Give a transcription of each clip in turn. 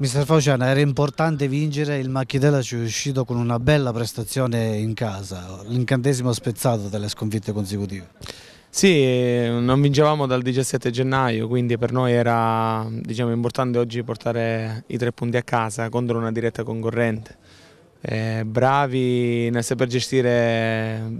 Mister Fauciano, era importante vincere, il Macchidella ci è riuscito con una bella prestazione in casa, l'incantesimo spezzato delle sconfitte consecutive. Sì, eh, non vincevamo dal 17 gennaio, quindi per noi era diciamo, importante oggi portare i tre punti a casa contro una diretta concorrente. Eh, bravi nel saper gestire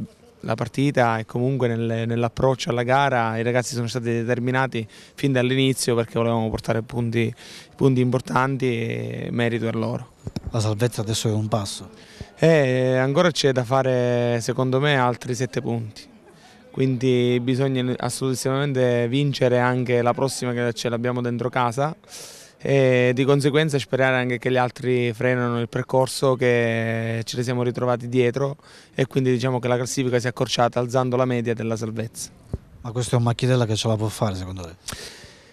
la partita e comunque nel, nell'approccio alla gara i ragazzi sono stati determinati fin dall'inizio perché volevamo portare punti, punti importanti e merito a loro. La salvezza adesso è un passo? Eh, ancora c'è da fare secondo me altri sette punti quindi bisogna assolutamente vincere anche la prossima che ce l'abbiamo dentro casa e di conseguenza sperare anche che gli altri frenano il percorso che ce ne siamo ritrovati dietro e quindi diciamo che la classifica si è accorciata alzando la media della salvezza. Ma questo è un Macchitella che ce la può fare secondo te?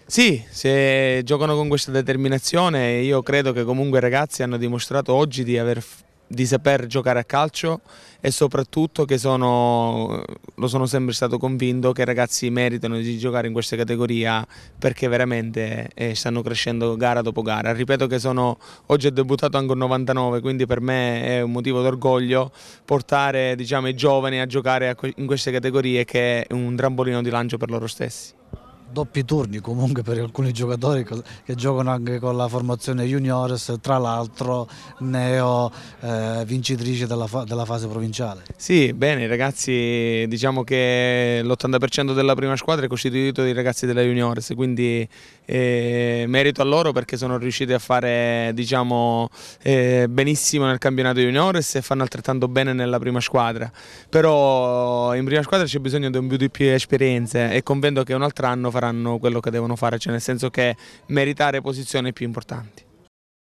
Sì, se giocano con questa determinazione io credo che comunque i ragazzi hanno dimostrato oggi di aver di saper giocare a calcio e soprattutto che sono, lo sono sempre stato convinto che i ragazzi meritano di giocare in questa categoria perché veramente eh, stanno crescendo gara dopo gara. Ripeto che sono, oggi ho debuttato anche un 99, quindi per me è un motivo d'orgoglio portare diciamo, i giovani a giocare in queste categorie che è un trampolino di lancio per loro stessi doppi turni comunque per alcuni giocatori che giocano anche con la formazione juniores, tra l'altro neo eh, vincitrice della, fa della, fase provinciale. Sì, bene, ragazzi diciamo che l'80% della prima squadra è costituito dai ragazzi della juniores, quindi e merito a loro perché sono riusciti a fare diciamo, eh, benissimo nel campionato juniores e fanno altrettanto bene nella prima squadra, però in prima squadra c'è bisogno di un più di più esperienze e convento che un altro anno faranno quello che devono fare, cioè nel senso che meritare posizioni più importanti.